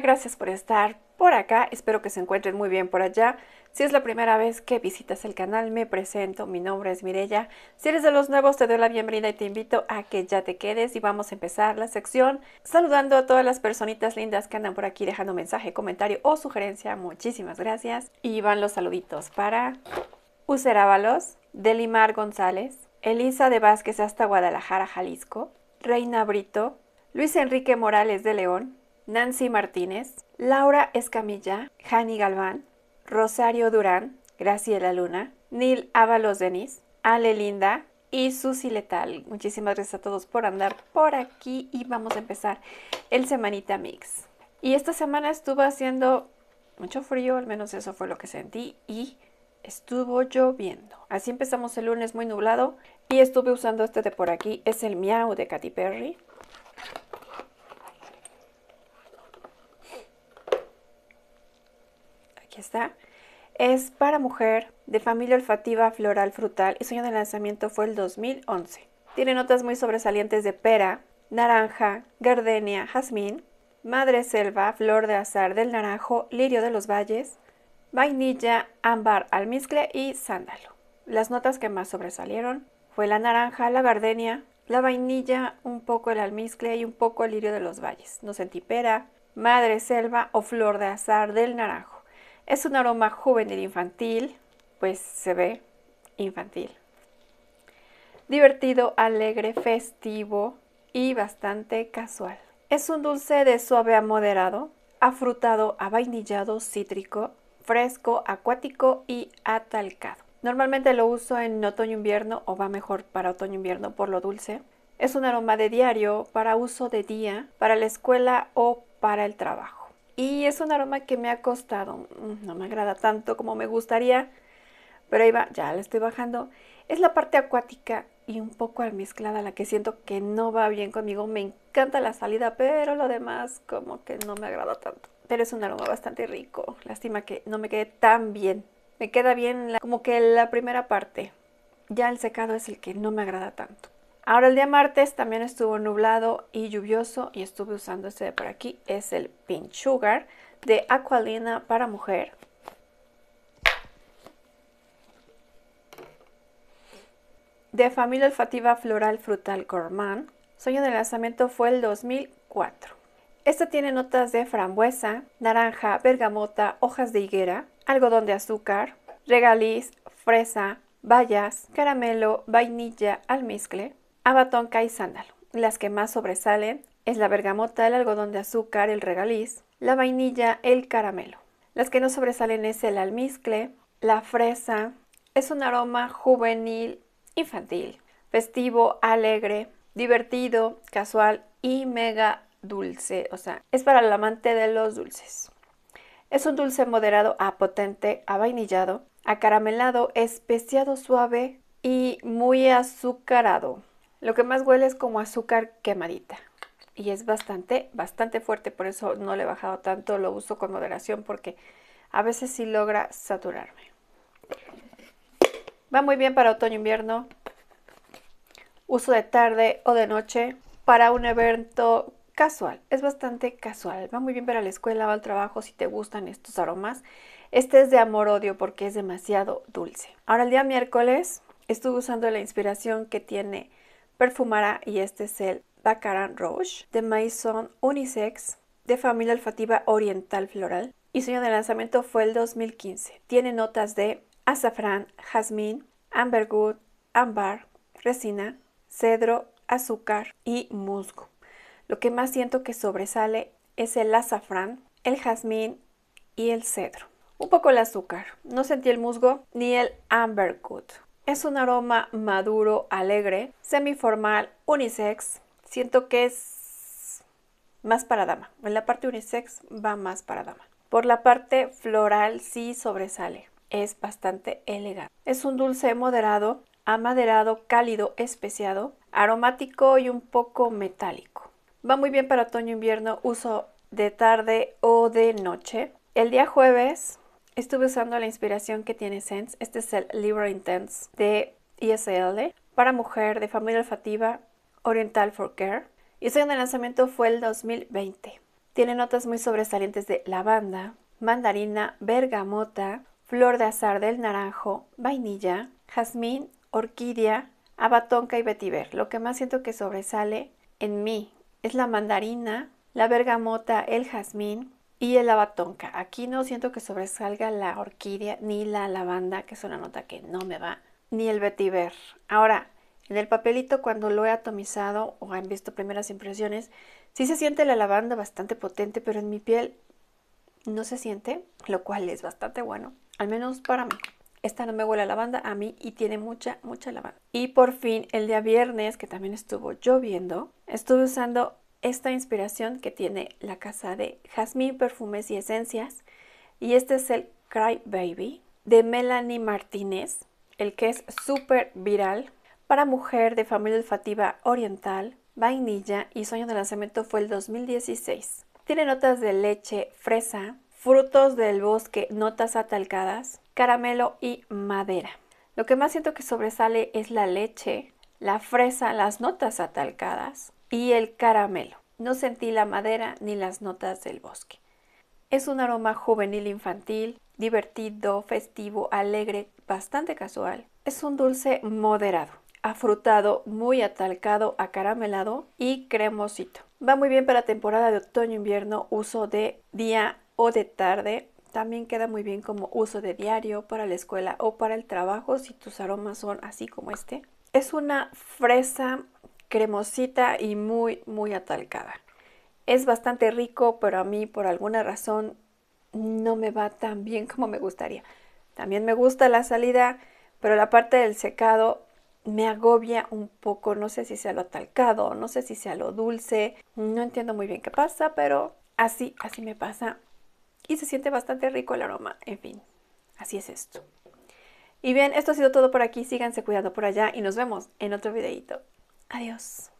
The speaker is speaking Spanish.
gracias por estar por acá. Espero que se encuentren muy bien por allá. Si es la primera vez que visitas el canal, me presento. Mi nombre es Mirella. Si eres de los nuevos, te doy la bienvenida y te invito a que ya te quedes y vamos a empezar la sección saludando a todas las personitas lindas que andan por aquí dejando mensaje, comentario o sugerencia. Muchísimas gracias. Y van los saluditos para Userábalos, Delimar González, Elisa de Vázquez hasta Guadalajara, Jalisco, Reina Brito, Luis Enrique Morales de León, Nancy Martínez, Laura Escamilla, Jani Galván, Rosario Durán, Graciela Luna, Neil Ábalos Denis, Ale Linda y Susi Letal. Muchísimas gracias a todos por andar por aquí y vamos a empezar el Semanita Mix. Y esta semana estuvo haciendo mucho frío, al menos eso fue lo que sentí, y estuvo lloviendo. Así empezamos el lunes muy nublado y estuve usando este de por aquí, es el Miau de Katy Perry. aquí está, es para mujer de familia olfativa floral frutal y sueño de lanzamiento fue el 2011. Tiene notas muy sobresalientes de pera, naranja, gardenia, jazmín, madre selva, flor de azar del naranjo, lirio de los valles, vainilla, ámbar, almizcle y sándalo. Las notas que más sobresalieron fue la naranja, la gardenia, la vainilla, un poco el almizcle y un poco el lirio de los valles. No sentí pera, madre selva o flor de azar del naranjo. Es un aroma juvenil infantil, pues se ve infantil. Divertido, alegre, festivo y bastante casual. Es un dulce de suave a moderado, afrutado, avainillado, cítrico, fresco, acuático y atalcado. Normalmente lo uso en otoño-invierno o va mejor para otoño-invierno por lo dulce. Es un aroma de diario para uso de día, para la escuela o para el trabajo. Y es un aroma que me ha costado, mm, no me agrada tanto como me gustaría, pero ahí va, ya le estoy bajando. Es la parte acuática y un poco almizclada la que siento que no va bien conmigo. Me encanta la salida, pero lo demás como que no me agrada tanto. Pero es un aroma bastante rico. Lástima que no me quede tan bien. Me queda bien como que la primera parte. Ya el secado es el que no me agrada tanto. Ahora el día martes también estuvo nublado y lluvioso y estuve usando este de por aquí. Es el pinch Sugar de Aqualina para mujer. De familia olfativa floral frutal gourmand. Sueño de lanzamiento fue el 2004. Esta tiene notas de frambuesa, naranja, bergamota, hojas de higuera, algodón de azúcar, regaliz, fresa, bayas, caramelo, vainilla, almizcle abatonca y sándalo. Las que más sobresalen es la bergamota, el algodón de azúcar, el regaliz, la vainilla, el caramelo. Las que no sobresalen es el almizcle, la fresa. Es un aroma juvenil, infantil, festivo, alegre, divertido, casual y mega dulce. O sea, es para el amante de los dulces. Es un dulce moderado a potente, a vainillado, acaramelado, especiado suave y muy azucarado. Lo que más huele es como azúcar quemadita y es bastante, bastante fuerte, por eso no le he bajado tanto, lo uso con moderación porque a veces sí logra saturarme. Va muy bien para otoño-invierno, uso de tarde o de noche, para un evento casual, es bastante casual, va muy bien para la escuela o al trabajo si te gustan estos aromas. Este es de amor-odio porque es demasiado dulce. Ahora el día miércoles estuve usando la inspiración que tiene Perfumará y este es el Baccarat Rouge de Maison Unisex de familia olfativa oriental floral y su año de lanzamiento fue el 2015. Tiene notas de azafrán, jazmín, ambergood, ámbar, resina, cedro, azúcar y musgo. Lo que más siento que sobresale es el azafrán, el jazmín y el cedro. Un poco el azúcar. No sentí el musgo ni el ambergood. Es un aroma maduro, alegre, semiformal, unisex. Siento que es más para dama. En la parte unisex va más para dama. Por la parte floral sí sobresale. Es bastante elegante. Es un dulce moderado, amaderado, cálido, especiado, aromático y un poco metálico. Va muy bien para otoño-invierno, uso de tarde o de noche. El día jueves estuve usando la inspiración que tiene Sense. Este es el libro Intense de ISL para mujer de familia olfativa Oriental for Care. Y su lanzamiento fue el 2020. Tiene notas muy sobresalientes de lavanda, mandarina, bergamota, flor de azar del naranjo, vainilla, jazmín, orquídea, abatonca y vetiver. Lo que más siento que sobresale en mí es la mandarina, la bergamota, el jazmín, y el lavatonca. Aquí no siento que sobresalga la orquídea ni la lavanda, que es una nota que no me va, ni el vetiver. Ahora, en el papelito cuando lo he atomizado o han visto primeras impresiones, sí se siente la lavanda bastante potente, pero en mi piel no se siente, lo cual es bastante bueno, al menos para mí. Esta no me huele a lavanda a mí y tiene mucha, mucha lavanda. Y por fin, el día viernes, que también estuvo lloviendo, estuve usando esta inspiración que tiene la casa de Jazmín Perfumes y Esencias. Y este es el Cry Baby de Melanie Martínez, el que es súper viral para mujer de familia olfativa oriental, vainilla y sueño de lanzamiento fue el 2016. Tiene notas de leche, fresa, frutos del bosque, notas atalcadas, caramelo y madera. Lo que más siento que sobresale es la leche, la fresa, las notas atalcadas, y el caramelo. No sentí la madera ni las notas del bosque. Es un aroma juvenil infantil, divertido, festivo, alegre, bastante casual. Es un dulce moderado, afrutado, muy atalcado, acaramelado y cremosito. Va muy bien para temporada de otoño-invierno, uso de día o de tarde. También queda muy bien como uso de diario para la escuela o para el trabajo si tus aromas son así como este. Es una fresa cremosita y muy, muy atalcada. Es bastante rico, pero a mí por alguna razón no me va tan bien como me gustaría. También me gusta la salida, pero la parte del secado me agobia un poco. No sé si sea lo atalcado, no sé si sea lo dulce. No entiendo muy bien qué pasa, pero así, así me pasa. Y se siente bastante rico el aroma. En fin, así es esto. Y bien, esto ha sido todo por aquí. Síganse cuidando por allá y nos vemos en otro videito. Adiós.